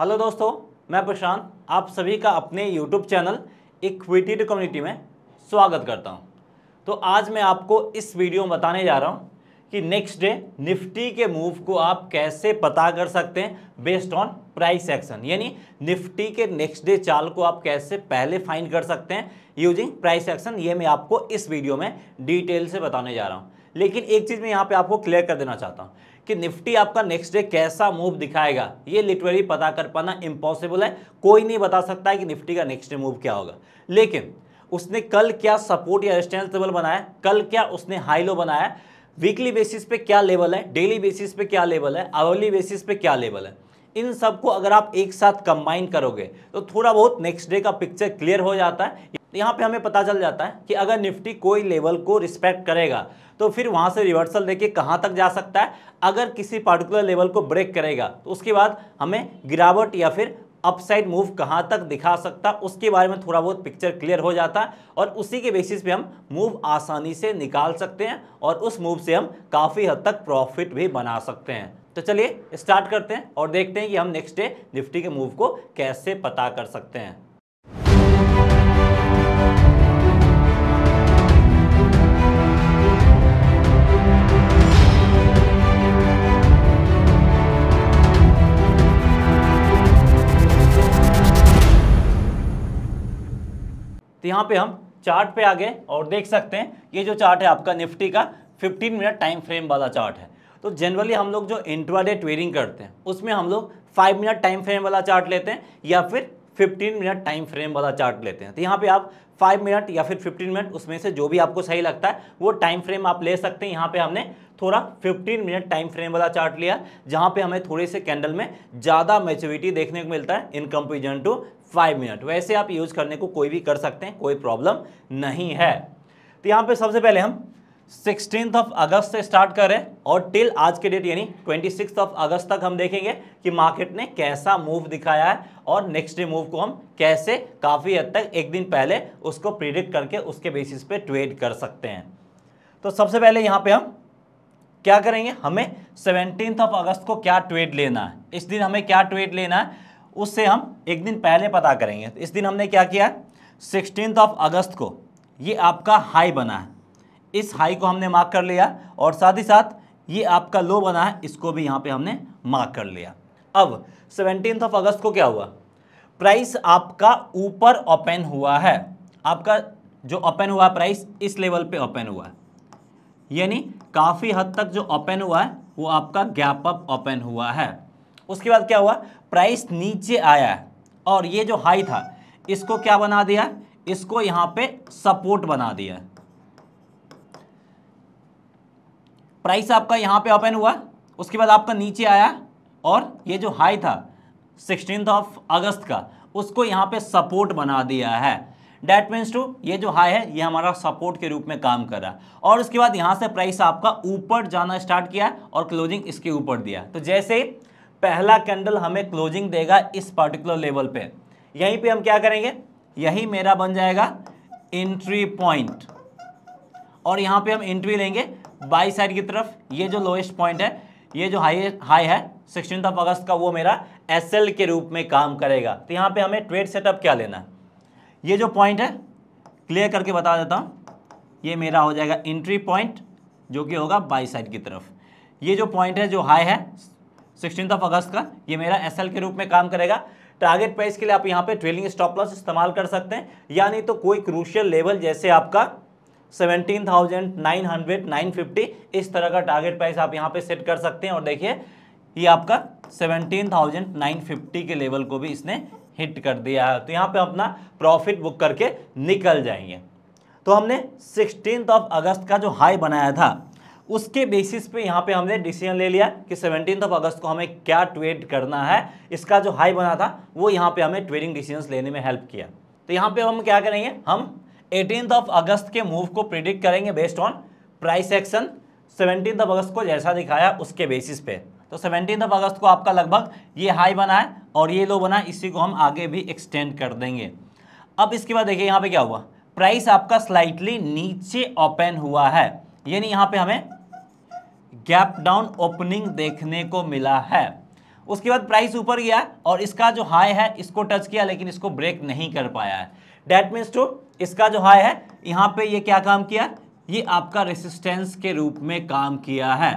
hello दोस्तों मैं प्रशांत आप सभी का अपने यूट्यूब चैनल इक्विटीड कम्युनिटी में स्वागत करता हूं तो आज मैं आपको इस वीडियो में बताने जा रहा हूं कि नेक्स्ट डे निफ्टी के मूव को आप कैसे पता कर सकते हैं बेस्ड ऑन प्राइस एक्शन यानी निफ्टी के नेक्स्ट डे चाल को आप कैसे पहले फाइन कर सकते हैं यूजिंग प्राइस एक्शन ये मैं आपको इस वीडियो में डिटेल से बताने जा रहा हूँ लेकिन एक चीज़ मैं यहाँ पर आपको क्लियर कर देना चाहता हूँ कि निफ्टी आपका नेक्स्ट डे कैसा मूव दिखाएगा ये लिटरली पता कर पाना इम्पॉसिबल है कोई नहीं बता सकता है कि निफ्टी का नेक्स्ट डे मूव क्या होगा लेकिन उसने कल क्या सपोर्ट या रेस्टेंस लेवल बनाया कल क्या उसने हाई लो बनाया वीकली बेसिस पे क्या लेवल है डेली बेसिस पे क्या लेवल है आवर्ली बेसिस पे क्या लेवल है इन सबको अगर आप एक साथ कंबाइन करोगे तो थोड़ा बहुत नेक्स्ट डे का पिक्चर क्लियर हो जाता है तो यहाँ पे हमें पता चल जाता है कि अगर निफ्टी कोई लेवल को रिस्पेक्ट करेगा तो फिर वहाँ से रिवर्सल के कहाँ तक जा सकता है अगर किसी पार्टिकुलर लेवल को ब्रेक करेगा तो उसके बाद हमें गिरावट या फिर अपसाइड मूव कहाँ तक दिखा सकता उसके बारे में थोड़ा बहुत पिक्चर क्लियर हो जाता है और उसी के बेसिस पे हम मूव आसानी से निकाल सकते हैं और उस मूव से हम काफ़ी हद तक प्रॉफिट भी बना सकते हैं तो चलिए स्टार्ट करते हैं और देखते हैं कि हम नेक्स्ट डे निफ्टी के मूव को कैसे पता कर सकते हैं तो यहाँ पे हम चार्ट पे आ गए और देख सकते हैं ये जो चार्ट है आपका निफ्टी का 15 मिनट टाइम फ्रेम वाला चार्ट है तो जनरली हम लोग जो इंट्राडे ट्रेडिंग करते हैं उसमें हम लोग 5 मिनट टाइम फ्रेम वाला चार्ट लेते हैं या फिर 15 मिनट टाइम फ्रेम वाला चार्ट लेते हैं तो यहाँ पे आप 5 मिनट या फिर 15 मिनट उसमें से जो भी आपको सही लगता है वो टाइम फ्रेम आप ले सकते हैं यहाँ पे हमने थोड़ा 15 मिनट टाइम फ्रेम वाला चार्ट लिया जहाँ पे हमें थोड़े से कैंडल में ज़्यादा मेच्योरिटी देखने को मिलता है in comparison to five minute वैसे आप यूज़ करने को कोई भी कर सकते हैं कोई प्रॉब्लम नहीं है तो यहाँ पे सबसे पहले हम सिक्सटीन ऑफ अगस्त से स्टार्ट कर रहे हैं और टिल आज के डेट यानी ट्वेंटी सिक्स ऑफ अगस्त तक हम देखेंगे कि मार्केट ने कैसा मूव दिखाया है और नेक्स्ट डे मूव को हम कैसे काफ़ी हद तक एक दिन पहले उसको प्रिडिक्ट करके उसके बेसिस पे ट्रेड कर सकते हैं तो सबसे पहले यहाँ पे हम क्या करेंगे हमें सेवनटीन ऑफ अगस्त को क्या ट्रेड लेना है इस दिन हमें क्या ट्रेड लेना है उससे हम एक दिन पहले पता करेंगे तो इस दिन हमने क्या किया सिक्सटीन ऑफ अगस्त को ये आपका हाई बना है इस हाई को हमने मार्क कर लिया और साथ ही साथ ये आपका लो बना है इसको भी यहाँ पे हमने मार्क कर लिया अब सेवनटीन ऑफ अगस्त को क्या हुआ प्राइस आपका ऊपर ओपन हुआ है आपका जो ओपन हुआ प्राइस इस लेवल पे ओपन हुआ है यानी काफ़ी हद तक जो ओपन हुआ है वो आपका गैप अप ओपन हुआ है उसके बाद क्या हुआ प्राइस नीचे आया और ये जो हाई था इसको क्या बना दिया इसको यहां पे सपोर्ट बना दिया प्राइस आपका यहां पे ओपन हुआ उसके बाद आपका नीचे आया और ये जो हाई था सिक्सटीन ऑफ अगस्त का उसको यहां पे सपोर्ट बना दिया है डेट मीन्स टू ये जो हाई है ये हमारा सपोर्ट के रूप में काम कर रहा है और उसके बाद यहाँ से प्राइस आपका ऊपर जाना स्टार्ट किया और क्लोजिंग इसके ऊपर दिया तो जैसे पहला कैंडल हमें क्लोजिंग देगा इस पर्टिकुलर लेवल पे यहीं पे हम क्या करेंगे यही मेरा बन जाएगा एंट्री पॉइंट और यहाँ पे हम एंट्री लेंगे बाई साइड की तरफ ये जो लोएस्ट पॉइंट है ये जो हाई हाई है सिक्सटीन ऑफ अगस्त का वो मेरा एस के रूप में काम करेगा तो यहाँ पे हमें ट्रेड सेटअप क्या लेना है ये जो पॉइंट है क्लियर करके बता देता हूँ ये मेरा हो जाएगा एंट्री पॉइंट जो कि होगा बाई साइड की तरफ ये जो पॉइंट है जो हाई है सिक्सटीन ऑफ अगस्त का ये मेरा एस के रूप में काम करेगा टारगेट प्राइस के लिए आप यहाँ पे ट्रेलिंग स्टॉप लॉस इस्तेमाल कर सकते हैं यानी तो कोई क्रूशियल लेवल जैसे आपका 17,900, 950 इस तरह का टारगेट प्राइस आप यहाँ पे सेट कर सकते हैं और देखिए ये आपका 17,950 के लेवल को भी इसने हिट कर दिया है तो यहाँ पे अपना प्रॉफिट बुक करके निकल जाएंगे तो हमने सिक्सटीन ऑफ अगस्त का जो हाई बनाया था उसके बेसिस पे यहाँ पे हमने डिसीजन ले लिया कि सेवनटीन ऑफ अगस्त को हमें क्या ट्रेड करना है इसका जो हाई बना था वो यहाँ पे हमें ट्रेडिंग डिसीजन लेने में हेल्प किया तो यहाँ पे हम क्या करेंगे हम एटीन ऑफ अगस्त के मूव को प्रिडिक्ट करेंगे based on price action seventeen of August को जैसा दिखाया उसके बेसिस पे तो सेवनटीन ऑफ अगस्त को आपका लगभग ये हाई बना है और ये लो बना है इसी को हम आगे भी एक्सटेंड कर देंगे अब इसके बाद देखिए यहाँ पे क्या हुआ प्राइस आपका स्लाइटली नीचे ओपन हुआ है यानी यहाँ पे हमें गैप डाउन ओपनिंग देखने को मिला है उसके बाद प्राइस ऊपर गया और इसका जो हाई है इसको टच किया लेकिन इसको ब्रेक नहीं कर पाया है डैट मीन्स टू इसका जो हाई है यहाँ पे ये क्या काम किया ये आपका रेसिस्टेंस के रूप में काम किया है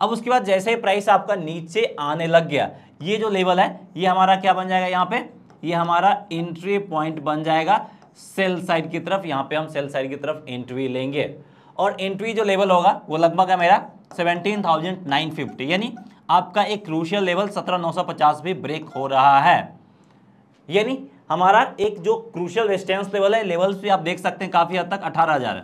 अब उसके बाद जैसे ही प्राइस आपका नीचे आने लग गया ये जो लेवल है ये हमारा क्या बन जाएगा यहाँ पे ये हमारा एंट्री पॉइंट बन जाएगा सेल साइड की तरफ यहाँ पे हम सेल साइड की तरफ एंट्री लेंगे और एंट्री जो लेवल होगा वो लगभग है मेरा 17,950 यानी आपका एक क्रूशियल लेवल 17,950 भी ब्रेक हो रहा है यानी हमारा एक जो क्रूशियल रेस्टेंस लेवल है लेवल्स भी आप देख सकते हैं काफ़ी हद तक 18,000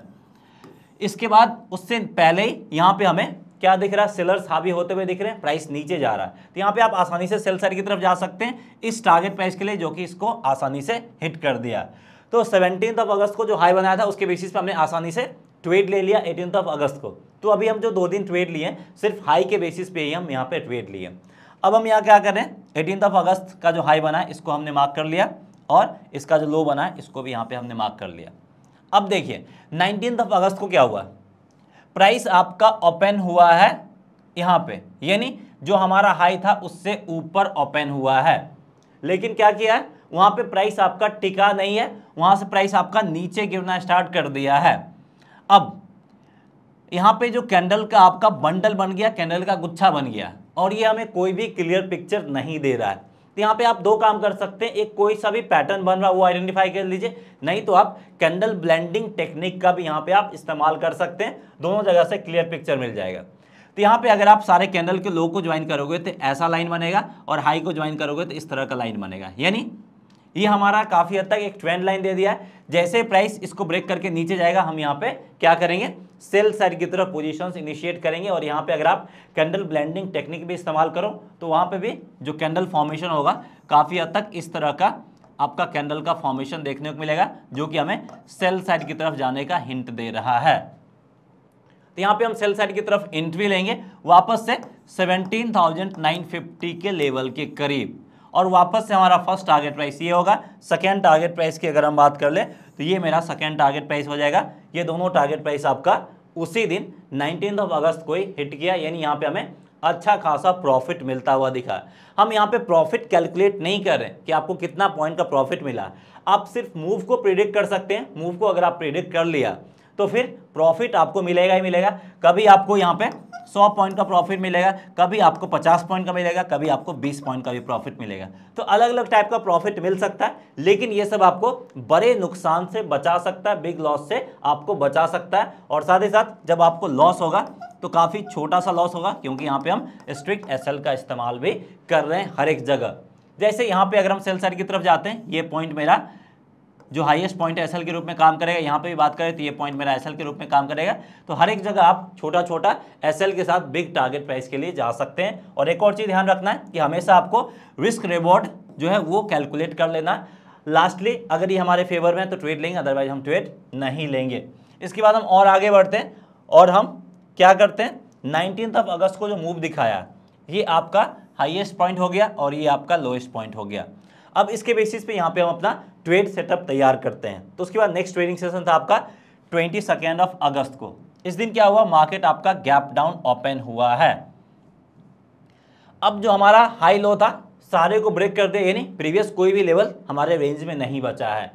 इसके बाद उससे पहले ही यहाँ पे हमें क्या दिख रहा है सेलर्स हावी होते हुए दिख रहे हैं प्राइस नीचे जा रहा है तो यहाँ पे आप आसानी से सेल साइड की तरफ जा सकते हैं इस टारगेट प्राइस के लिए जो कि इसको आसानी से हिट कर दिया तो सेवनटीन ऑफ अगस्त को जो हाई बनाया था उसके बेसिस पर हमने आसानी से ट्रेड ले लिया एटीन ऑफ अगस्त को तो अभी हम जो दो दिन ट्रेड लिए सिर्फ हाई के बेसिस पे ही हम यहाँ पे ट्रेड लिए अब हम यहाँ क्या करें एटीन ऑफ अगस्त का जो हाई बना है इसको हमने मार्क कर लिया और इसका जो लो बना है इसको भी यहाँ पे हमने मार्क कर लिया अब देखिए नाइनटीन ऑफ अगस्त को क्या हुआ प्राइस आपका ओपन हुआ है यहाँ पे यानी जो हमारा हाई था उससे ऊपर ओपन हुआ है लेकिन क्या किया है वहाँ पे प्राइस आपका टिका नहीं है वहाँ से प्राइस आपका नीचे गिरना स्टार्ट कर दिया है अब यहाँ पे जो कैंडल का आपका बंडल बन गया कैंडल का गुच्छा बन गया और ये हमें कोई भी क्लियर पिक्चर नहीं दे रहा है तो यहाँ पे आप दो काम कर सकते हैं एक कोई सा भी पैटर्न बन रहा है वो आइडेंटिफाई कर लीजिए नहीं तो आप कैंडल ब्लेंडिंग टेक्निक का भी यहाँ पे आप इस्तेमाल कर सकते हैं दोनों जगह से क्लियर पिक्चर मिल जाएगा तो यहाँ पे अगर आप सारे कैंडल के लो को ज्वाइन करोगे तो ऐसा लाइन बनेगा और हाई को ज्वाइन करोगे तो इस तरह का लाइन बनेगा यानी ये हमारा काफ़ी हद तक एक ट्रेंड लाइन दे दिया है जैसे प्राइस इसको ब्रेक करके नीचे जाएगा हम यहाँ पे क्या करेंगे सेल साइड की तरफ पोजीशंस इनिशिएट करेंगे और यहाँ पे अगर आप कैंडल ब्लेंडिंग टेक्निक भी इस्तेमाल करो तो वहाँ पे भी जो कैंडल फॉर्मेशन होगा काफ़ी हद तक इस तरह का आपका कैंडल का फॉर्मेशन देखने को मिलेगा जो कि हमें सेल साइड की तरफ जाने का हिंट दे रहा है तो यहाँ पे हम सेल साइड की तरफ एंट्री लेंगे वापस से 17,950 के लेवल के करीब और वापस से हमारा फर्स्ट टारगेट प्राइस ये होगा सेकेंड टारगेट प्राइस की अगर हम बात कर ले तो ये मेरा सेकेंड टारगेट प्राइस हो जाएगा ये दोनों टारगेट प्राइस आपका उसी दिन नाइनटीन ऑफ अगस्त को ही हिट किया यानी यहाँ पे हमें अच्छा खासा प्रॉफिट मिलता हुआ दिखा हम यहाँ पे प्रॉफिट कैलकुलेट नहीं कर रहे हैं कि आपको कितना पॉइंट का प्रॉफिट मिला आप सिर्फ मूव को प्रिडिक्ट कर सकते हैं मूव को अगर आप प्रिडिक्ट कर लिया तो फिर प्रॉफिट आपको मिलेगा ही मिलेगा कभी आपको यहाँ पे 100 पॉइंट का प्रॉफिट मिलेगा कभी आपको 50 पॉइंट का मिलेगा कभी आपको 20 पॉइंट का भी प्रॉफिट मिलेगा तो अलग अलग टाइप का प्रॉफिट मिल सकता है लेकिन ये सब आपको बड़े नुकसान से बचा सकता है बिग लॉस से आपको बचा सकता है और साथ ही साथ जब आपको लॉस होगा तो काफ़ी छोटा सा लॉस होगा क्योंकि यहाँ पर हम स्ट्रिक्ट एस का इस्तेमाल भी कर रहे हैं हर एक जगह जैसे यहाँ पर अगर हम सेल साइड की तरफ जाते हैं ये पॉइंट मेरा जो हाईएस्ट पॉइंट है एस के रूप में काम करेगा यहाँ पे भी बात करें तो ये पॉइंट मेरा एस के रूप में काम करेगा तो हर एक जगह आप छोटा छोटा एस के साथ बिग टारगेट प्राइस के लिए जा सकते हैं और एक और चीज़ ध्यान रखना है कि हमेशा आपको रिस्क रिवॉर्ड जो है वो कैलकुलेट कर लेना है लास्टली अगर ये हमारे फेवर में है तो ट्रेड लेंगे अदरवाइज हम ट्रेड नहीं लेंगे इसके बाद हम और आगे बढ़ते हैं और हम क्या करते हैं नाइनटीन ऑफ अगस्त को जो मूव दिखाया ये आपका हाईएस्ट पॉइंट हो गया और ये आपका लोएस्ट पॉइंट हो गया अब इसके बेसिस पे यहाँ पे हम अपना ट्रेड सेटअप तैयार करते हैं तो उसके बाद नेक्स्ट ट्रेडिंग सेशन था आपका ट्वेंटी सेकेंड ऑफ अगस्त को इस दिन क्या हुआ मार्केट आपका गैप डाउन ओपन हुआ है अब जो हमारा हाई लो था सारे को ब्रेक कर दे यानी प्रीवियस कोई भी लेवल हमारे रेंज में नहीं बचा है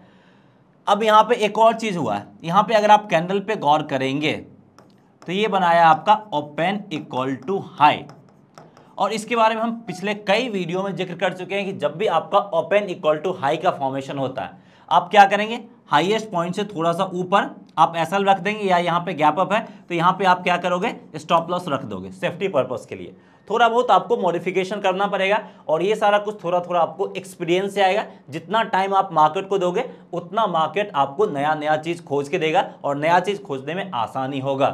अब यहाँ पे एक और चीज़ हुआ है यहाँ पे अगर आप कैंडल पे गौर करेंगे तो ये बनाया आपका ओपन इक्वल टू हाई और इसके बारे में हम पिछले कई वीडियो में जिक्र कर चुके हैं कि जब भी आपका ओपन इक्वल टू हाई का फॉर्मेशन होता है आप क्या करेंगे हाईएस्ट पॉइंट से थोड़ा सा ऊपर आप ऐसा रख देंगे या यहाँ पे गैप अप है तो यहाँ पे आप क्या करोगे स्टॉप लॉस रख दोगे सेफ्टी पर्पज़ के लिए थोड़ा बहुत आपको मॉडिफिकेशन करना पड़ेगा और ये सारा कुछ थोड़ा थोड़ा आपको एक्सपीरियंस से आएगा जितना टाइम आप मार्केट को दोगे उतना मार्केट आपको नया नया चीज़ खोज के देगा और नया चीज़ खोजने में आसानी होगा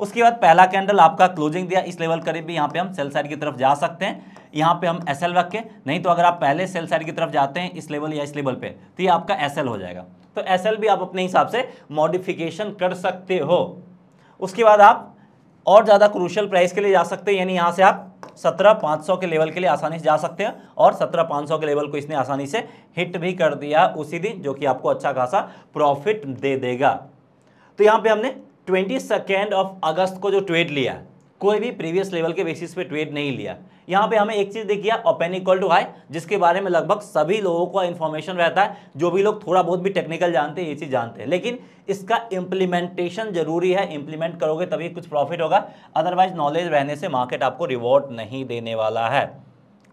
उसके बाद पहला कैंडल आपका क्लोजिंग दिया इस लेवल करीब भी यहाँ पे हम सेल साइड की तरफ जा सकते हैं यहाँ पे हम एस एल रख के नहीं तो अगर आप पहले सेल साइड की तरफ जाते हैं इस लेवल या इस लेवल पे तो ये आपका एस हो जाएगा तो एस भी आप अपने हिसाब से मॉडिफिकेशन कर सकते हो उसके बाद आप और ज़्यादा क्रूशल प्राइस के लिए जा सकते हैं यानी यहाँ से आप सत्रह पाँच सौ के लेवल के लिए आसानी से जा सकते हैं और सत्रह पाँच सौ के लेवल को इसने आसानी से हिट भी कर दिया उसी दिन जो कि आपको अच्छा खासा प्रॉफिट दे देगा तो यहाँ पे हमने ट्वेंटी सेकेंड ऑफ अगस्त को जो ट्वेट लिया कोई भी प्रीवियस लेवल के बेसिस पे ट्वेट नहीं लिया यहाँ पे हमें एक चीज़ देखिए ओपन इक्वल टू हाई जिसके बारे में लगभग सभी लोगों का इन्फॉर्मेशन रहता है जो भी लोग थोड़ा बहुत भी टेक्निकल जानते हैं ये चीज़ जानते हैं लेकिन इसका इम्प्लीमेंटेशन जरूरी है इम्प्लीमेंट करोगे तभी कुछ प्रॉफिट होगा अदरवाइज नॉलेज रहने से मार्केट आपको रिवॉर्ड नहीं देने वाला है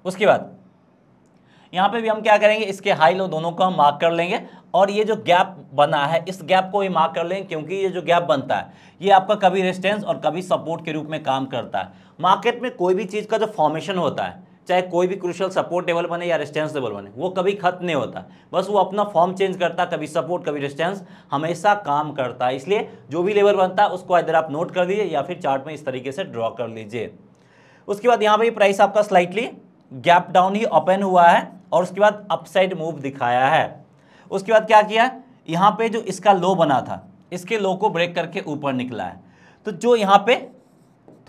उसके बाद यहाँ पे भी हम क्या करेंगे इसके हाई लो दोनों को हम मार्क कर लेंगे और ये जो गैप बना है इस गैप को भी मार्क कर लेंगे क्योंकि ये जो गैप बनता है ये आपका कभी रेजिस्टेंस और कभी सपोर्ट के रूप में काम करता है मार्केट में कोई भी चीज़ का जो फॉर्मेशन होता है चाहे कोई भी क्रूशल सपोर्ट लेवल बने या रेजिस्टेंस लेवल बने वो कभी खत्म नहीं होता बस वो अपना फॉर्म चेंज करता कभी सपोर्ट कभी रेजिस्टेंस हमेशा काम करता है इसलिए जो भी लेवल बनता है उसको इधर आप नोट कर दीजिए या फिर चार्ट में इस तरीके से ड्रॉ कर लीजिए उसके बाद यहाँ पर प्राइस आपका स्लाइटली गैप डाउन ही ओपन हुआ है और उसके बाद अपसाइड मूव दिखाया है उसके बाद क्या किया यहाँ पे जो इसका लो बना था इसके लो को ब्रेक करके ऊपर निकला है तो जो यहाँ पे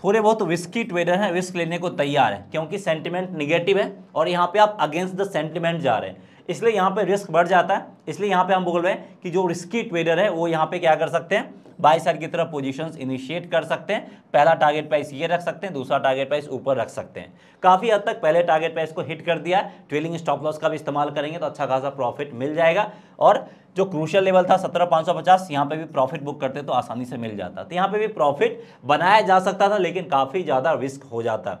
थोड़े बहुत रिस्की ट्रेडर हैं रिस्क लेने को तैयार है क्योंकि सेंटिमेंट निगेटिव है और यहाँ पे आप अगेंस्ट द सेंटिमेंट जा रहे हैं इसलिए यहाँ पे रिस्क बढ़ जाता है इसलिए यहाँ पे हम बोल रहे हैं कि जो रिस्की ट्रेडर है वो यहाँ पे क्या कर सकते हैं बाई साइड की तरफ पोजीशंस इनिशिएट कर सकते हैं पहला टारगेट प्राइस ये रख सकते हैं दूसरा टारगेट प्राइस ऊपर रख सकते हैं काफ़ी हद तक पहले टारगेट प्राइस को हिट कर दिया ट्रेलिंग स्टॉप लॉस का भी इस्तेमाल करेंगे तो अच्छा खासा प्रॉफिट मिल जाएगा और जो क्रूशल लेवल था सत्रह पाँच सौ पचास यहाँ पर भी प्रॉफिट बुक करते तो आसानी से मिल जाता तो यहाँ पर भी प्रॉफिट बनाया जा सकता था लेकिन काफ़ी ज़्यादा रिस्क हो जाता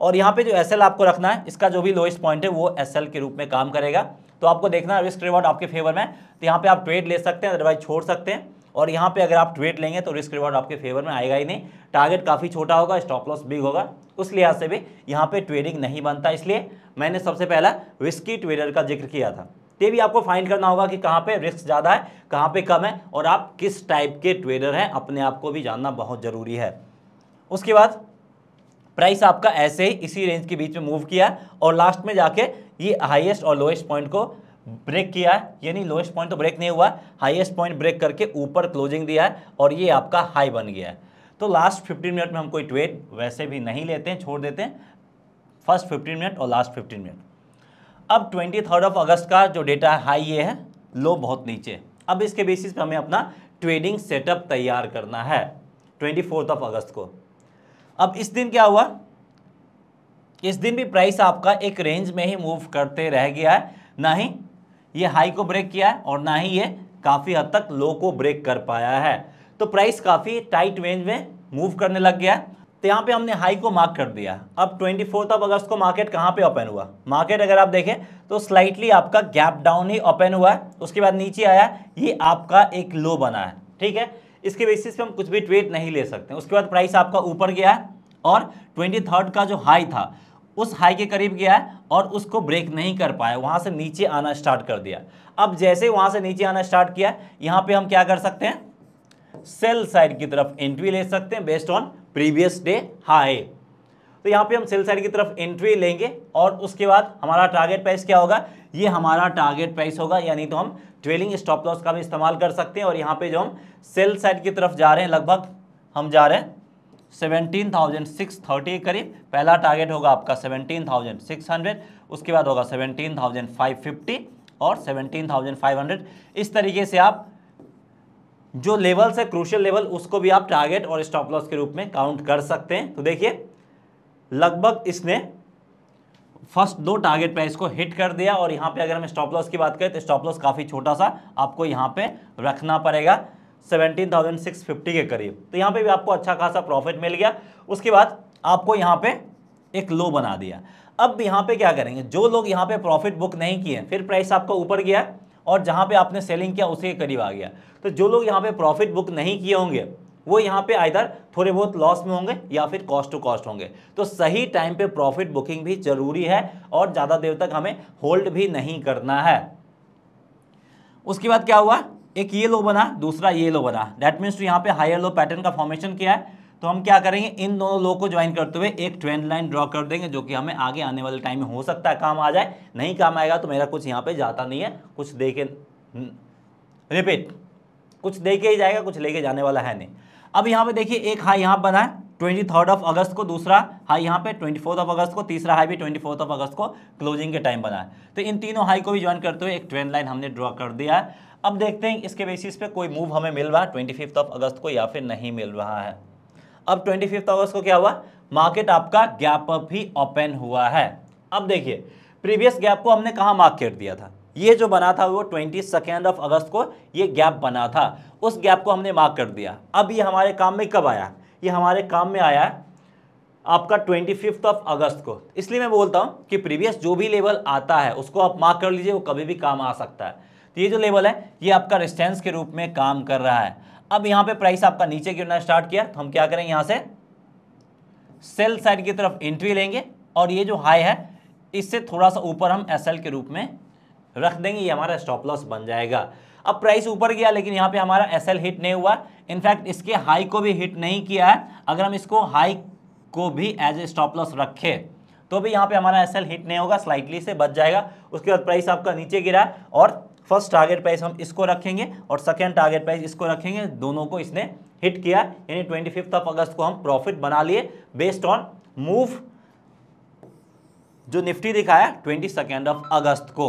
और यहाँ पे जो एस आपको रखना है इसका जो भी लोएस्ट पॉइंट है वो एस के रूप में काम करेगा तो आपको देखना है रिस्क रिवॉर्ड आपके फेवर में तो यहाँ पे आप ट्रेड ले सकते हैं अदरवाइज छोड़ सकते हैं और यहाँ पे अगर आप ट्रेड लेंगे तो रिस्क रिवॉर्ड आपके फेवर में आएगा ही नहीं टारगेट काफ़ी छोटा होगा स्टॉप लॉस बिग होगा उस लिहाज से भी यहाँ पे ट्रेडिंग नहीं बनता इसलिए मैंने सबसे पहला रिस्की ट्रेडर का जिक्र किया था ये भी आपको फाइंड करना होगा कि कहाँ पे रिस्क ज़्यादा है कहाँ पे कम है और आप किस टाइप के ट्रेडर हैं अपने आप को भी जानना बहुत ज़रूरी है उसके बाद प्राइस आपका ऐसे ही इसी रेंज के बीच में मूव किया और लास्ट में जाके ये हाइएस्ट और लोएस्ट पॉइंट को ब्रेक किया है यानी लोएस्ट पॉइंट तो ब्रेक नहीं हुआ हाईएस्ट पॉइंट ब्रेक करके ऊपर क्लोजिंग दिया है और ये आपका हाई बन गया है तो लास्ट फिफ्टीन मिनट में हम कोई ट्रेड वैसे भी नहीं लेते हैं छोड़ देते हैं फर्स्ट फिफ्टीन मिनट और लास्ट फिफ्टीन मिनट अब ट्वेंटी ऑफ अगस्त का जो डेटा है हाई ये है लो बहुत नीचे अब इसके बेसिस पर हमें अपना ट्रेडिंग सेटअप तैयार करना है ट्वेंटी ऑफ अगस्त को अब इस दिन क्या हुआ इस दिन भी प्राइस आपका एक रेंज में ही मूव करते रह गया है ना ही ये हाई को ब्रेक किया है और ना ही ये काफ़ी हद तक लो को ब्रेक कर पाया है तो प्राइस काफ़ी टाइट रेंज में मूव करने लग गया है तो यहाँ पे हमने हाई को मार्क कर दिया अब ट्वेंटी फोर्थ ऑफ अगस्त को मार्केट कहाँ पे ओपन हुआ मार्केट अगर आप देखें तो स्लाइटली आपका गैप डाउन ही ओपन हुआ है उसके बाद नीचे आया ये आपका एक लो बना है ठीक है इसके बेसिस पे हम कुछ भी ट्रेड नहीं ले सकते उसके बाद प्राइस आपका ऊपर गया है और ट्वेंटी थर्ड का जो हाई था उस हाई के करीब गया है और उसको ब्रेक नहीं कर पाया वहां से नीचे आना स्टार्ट कर दिया अब जैसे वहां से नीचे आना स्टार्ट किया यहां पे हम क्या कर सकते हैं सेल साइड की तरफ एंट्री ले सकते हैं based on previous day high तो यहां पे हम सेल साइड की तरफ एंट्री लेंगे और उसके बाद हमारा टारगेट प्राइस क्या होगा ये हमारा टारगेट प्राइस होगा यानी तो हम ट्रेलिंग स्टॉप लॉस का भी इस्तेमाल कर सकते हैं और यहां पे जो हम सेल साइड की तरफ जा रहे हैं लगभग हम जा रहे हैं सेवनटीन थाउजेंड सिक्स थर्टी के करीब पहला टारगेट होगा आपका सेवनटीन थाउजेंड सिक्स हंड्रेड उसके बाद होगा सेवनटीन थाउजेंड फाइव फिफ्टी और सेवनटीन थाउजेंड फाइव हंड्रेड इस तरीके से आप जो लेवल्स है क्रूशियल लेवल उसको भी आप टारगेट और स्टॉप लॉस के रूप में काउंट कर सकते हैं तो देखिए लगभग इसने फर्स्ट दो टारगेट प्राइस को हिट कर दिया और यहाँ पे अगर हम स्टॉप लॉस की बात करें तो स्टॉप लॉस काफ़ी छोटा सा आपको यहाँ पे रखना पड़ेगा सेवेंटीन थाउजेंड सिक्स फिफ्टी के करीब तो यहाँ पे भी आपको अच्छा खासा प्रॉफिट मिल गया उसके बाद आपको यहाँ पे एक लो बना दिया अब यहाँ पे क्या करेंगे जो लोग यहाँ पे प्रॉफिट बुक नहीं किए फिर प्राइस आपका ऊपर गया और जहाँ पे आपने सेलिंग किया उसी के करीब आ गया तो जो लोग यहाँ पे प्रॉफिट बुक नहीं किए होंगे वो यहाँ पे आधर थोड़े बहुत लॉस में होंगे या फिर कॉस्ट टू कॉस्ट होंगे तो सही टाइम पे प्रॉफिट बुकिंग भी जरूरी है और ज़्यादा देर तक हमें होल्ड भी नहीं करना है उसके बाद क्या हुआ एक ये लो बना दूसरा ये लो बना दैट मीन्स टू यहाँ पे हायर लो पैटर्न का फॉर्मेशन किया है तो हम क्या करेंगे इन दोनों लो को ज्वाइन करते हुए एक ट्रेंड लाइन ड्रॉ कर देंगे जो कि हमें आगे आने वाले टाइम में हो सकता है काम आ जाए नहीं काम आएगा तो मेरा कुछ यहाँ पे जाता नहीं है कुछ दे के रिपीट कुछ दे के ही जाएगा कुछ लेके जाने वाला है नहीं अब यहाँ पे देखिए एक हाई यहाँ बना है ट्वेंटी थर्ड ऑफ अगस्त को दूसरा हाई यहाँ पे ट्वेंटी फोर्थ ऑफ अगस्त को तीसरा हाई भी ट्वेंटी फोर्थ ऑफ अगस्त को क्लोजिंग के टाइम बना है तो इन तीनों हाई को भी ज्वाइन करते हुए एक ट्रेंड लाइन हमने ड्रॉ कर दिया है अब देखते हैं इसके बेसिस पे कोई मूव हमें मिल रहा है ट्वेंटी ऑफ अगस्त को या फिर नहीं मिल रहा है अब ट्वेंटी अगस्त को क्या हुआ मार्केट आपका गैप अप ओपन हुआ है अब देखिए प्रीवियस गैप को हमने कहाँ मार्क कर दिया था ये जो बना था वो ट्वेंटी सेकेंड ऑफ अगस्त को ये गैप बना था उस गैप को हमने मार्क कर दिया अब ये हमारे काम में कब आया ये हमारे काम में आया आपका ट्वेंटी फिफ्थ ऑफ अगस्त को इसलिए मैं बोलता हूँ कि प्रीवियस जो भी लेवल आता है उसको आप मार्क कर लीजिए वो कभी भी काम आ सकता है तो ये जो लेवल है ये आपका रिस्टेंस के रूप में काम कर रहा है अब यहाँ पे प्राइस आपका नीचे गिरना स्टार्ट किया तो हम क्या करें यहाँ से सेल साइड की तरफ एंट्री लेंगे और ये जो हाई है इससे थोड़ा सा ऊपर हम एस के रूप में रख देंगे ये हमारा स्टॉप लॉस बन जाएगा अब प्राइस ऊपर गया लेकिन यहाँ पे हमारा एस हिट नहीं हुआ इनफैक्ट इसके हाई को भी हिट नहीं किया है अगर हम इसको हाई को भी एज ए स्टॉप लॉस रखें तो भी यहाँ पे हमारा एस हिट नहीं होगा स्लाइटली से बच जाएगा उसके बाद प्राइस आपका नीचे गिरा और फर्स्ट टारगेट प्राइस हम इसको रखेंगे और सेकेंड टारगेट प्राइस इसको रखेंगे दोनों को इसने हिट किया यानी ट्वेंटी फिफ्थ ऑफ अगस्त को हम प्रॉफिट बना लिए बेस्ड ऑन मूव जो निफ्टी दिखाया ट्वेंटी सेकेंड ऑफ अगस्त को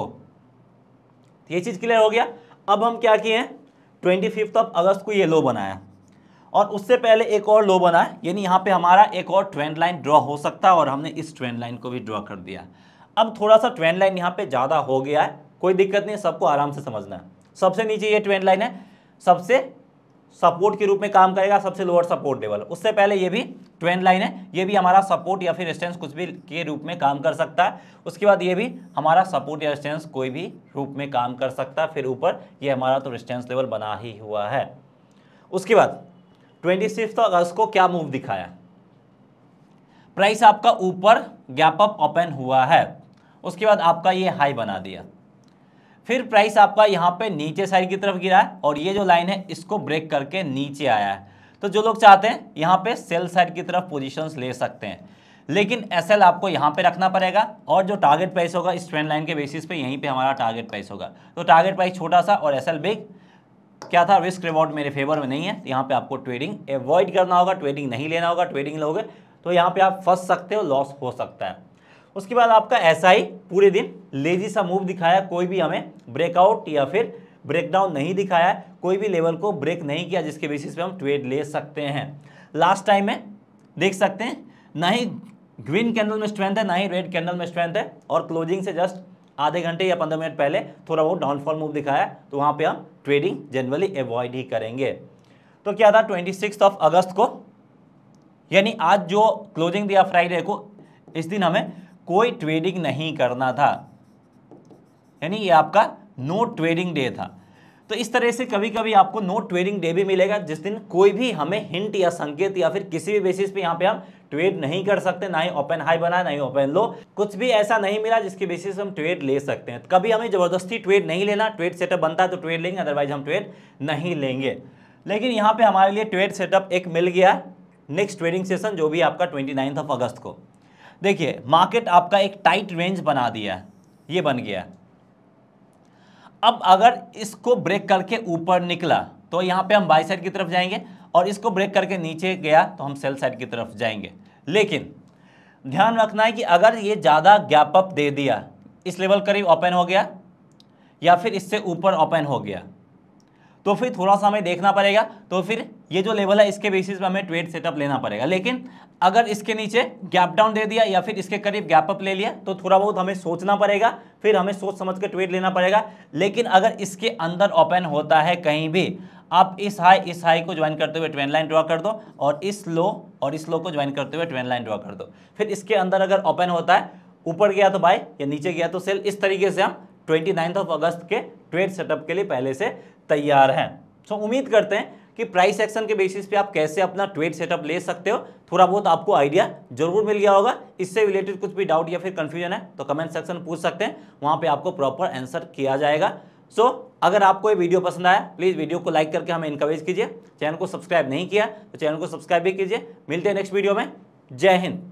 ये चीज़ क्लियर हो गया अब हम क्या किए ट्वेंटी फिफ्थ ऑफ अगस्त को ये लो बनाया और उससे पहले एक और लो बना यानी यहाँ पे हमारा एक और ट्रेंड लाइन ड्रॉ हो सकता है और हमने इस ट्रेंड लाइन को भी ड्रॉ कर दिया अब थोड़ा सा ट्रेंड लाइन यहाँ पे ज़्यादा हो गया है कोई दिक्कत नहीं सबको आराम से समझना है सबसे नीचे ये ट्रेंड लाइन है सबसे सपोर्ट के रूप में काम करेगा सबसे लोअर सपोर्ट लेवल उससे पहले ये भी ट्रेंड लाइन है ये भी हमारा सपोर्ट या फिर रेस्टेंस कुछ भी के रूप में काम कर सकता है उसके बाद ये भी हमारा सपोर्ट या रेस्टेंस कोई भी रूप में काम कर सकता है फिर ऊपर ये हमारा तो रेस्टेंस लेवल बना ही हुआ है उसके बाद ट्वेंटी सिक्स अगस्त को क्या मूव दिखाया प्राइस आपका ऊपर गैप अप ओपन हुआ है उसके बाद आपका ये हाई बना दिया फिर प्राइस आपका यहाँ पे नीचे साइड की तरफ गिरा है और ये जो लाइन है इसको ब्रेक करके नीचे आया है तो जो लोग चाहते हैं यहाँ पे सेल साइड की तरफ पोजीशंस ले सकते हैं लेकिन एस आपको यहाँ पे रखना पड़ेगा और जो टारगेट प्राइस होगा इस ट्रेंड लाइन के बेसिस पे यहीं पे हमारा टारगेट प्राइस होगा तो टारगेट प्राइस छोटा सा और एस बिग क्या था रिस्क रिवॉर्ड मेरे फेवर में नहीं है यहाँ पर आपको ट्रेडिंग अवॉइड करना होगा ट्रेडिंग नहीं लेना होगा ट्रेडिंग लोगे तो यहाँ पर आप फंस सकते हो लॉस हो सकता है उसके बाद आपका एस पूरे दिन लेजी सा मूव दिखाया कोई भी हमें ब्रेकआउट या फिर ब्रेकडाउन नहीं दिखाया कोई भी लेवल को ब्रेक नहीं किया जिसके बेसिस पे हम ट्रेड ले सकते हैं लास्ट टाइम में देख सकते हैं ना ही ग्रीन कैंडल में स्ट्रेंथ है ना ही रेड कैंडल में स्ट्रेंथ है और क्लोजिंग से जस्ट आधे घंटे या पंद्रह मिनट पहले थोड़ा बहुत डाउनफॉल मूव दिखाया तो वहाँ पर हम ट्रेडिंग जनरली एवॉइड ही करेंगे तो क्या था ट्वेंटी ऑफ अगस्त को यानी आज जो क्लोजिंग दिया फ्राइडे को इस दिन हमें कोई ट्रेडिंग नहीं करना था यानी ये आपका नो ट्रेडिंग डे था तो इस तरह से कभी कभी आपको नो ट्रेडिंग डे भी मिलेगा जिस दिन कोई भी हमें हिंट या संकेत या फिर किसी भी बेसिस पे यहाँ पे हम ट्रेड नहीं कर सकते ना ही ओपन हाई बना ना ही ओपन लो कुछ भी ऐसा नहीं मिला जिसके बेसिस हम ट्रेड ले सकते हैं कभी हमें जबरदस्ती ट्रेड नहीं लेना ट्रेड सेटअप बनता है तो ट्रेड लेंगे अदरवाइज हम ट्रेड नहीं लेंगे लेकिन यहाँ पर हमारे लिए ट्रेड सेटअप एक मिल गया नेक्स्ट ट्रेडिंग सेशन जो भी आपका ट्वेंटी ऑफ अगस्त को देखिए मार्केट आपका एक टाइट रेंज बना दिया ये बन गया अब अगर इसको ब्रेक करके ऊपर निकला तो यहाँ पे हम बाई साइड की तरफ जाएंगे और इसको ब्रेक करके नीचे गया तो हम सेल साइड की तरफ जाएंगे लेकिन ध्यान रखना है कि अगर ये ज़्यादा गैप अप दे दिया इस लेवल करीब ओपन हो गया या फिर इससे ऊपर ओपन हो गया तो फिर थोड़ा सा हमें देखना पड़ेगा तो फिर ये जो लेवल है इसके बेसिस पर हमें ट्रेड सेटअप लेना पड़ेगा लेकिन अगर इसके नीचे गैप डाउन दे दिया या फिर इसके करीब गैप अप ले लिया तो थोड़ा बहुत हमें सोचना पड़ेगा फिर हमें सोच समझ के ट्रेड लेना पड़ेगा लेकिन अगर इसके अंदर ओपन होता है कहीं भी आप इस हाई इस हाई को ज्वाइन करते हुए ट्रेंड लाइन ड्रॉ कर दो और इस लो और इस लो को ज्वाइन करते हुए ट्रेंड लाइन ड्रॉ कर दो फिर इसके अंदर अगर ओपन होता है ऊपर गया तो बाय या नीचे गया तो सेल इस तरीके से हम ट्वेंटी ऑफ अगस्त के ट्रेड सेटअप के लिए पहले से तैयार हैं सो so, उम्मीद करते हैं कि प्राइस एक्शन के बेसिस पे आप कैसे अपना ट्रेड सेटअप ले सकते हो थोड़ा बहुत आपको आइडिया जरूर मिल गया होगा इससे रिलेटेड कुछ भी डाउट या फिर कन्फ्यूजन है तो कमेंट सेक्शन में पूछ सकते हैं वहाँ पर आपको प्रॉपर आंसर किया जाएगा सो so, अगर आपको ये वीडियो पसंद आया प्लीज़ वीडियो को लाइक करके हमें इनकरेज कीजिए चैनल को सब्सक्राइब नहीं किया तो चैनल को सब्सक्राइब भी कीजिए मिलते हैं नेक्स्ट वीडियो में जय हिंद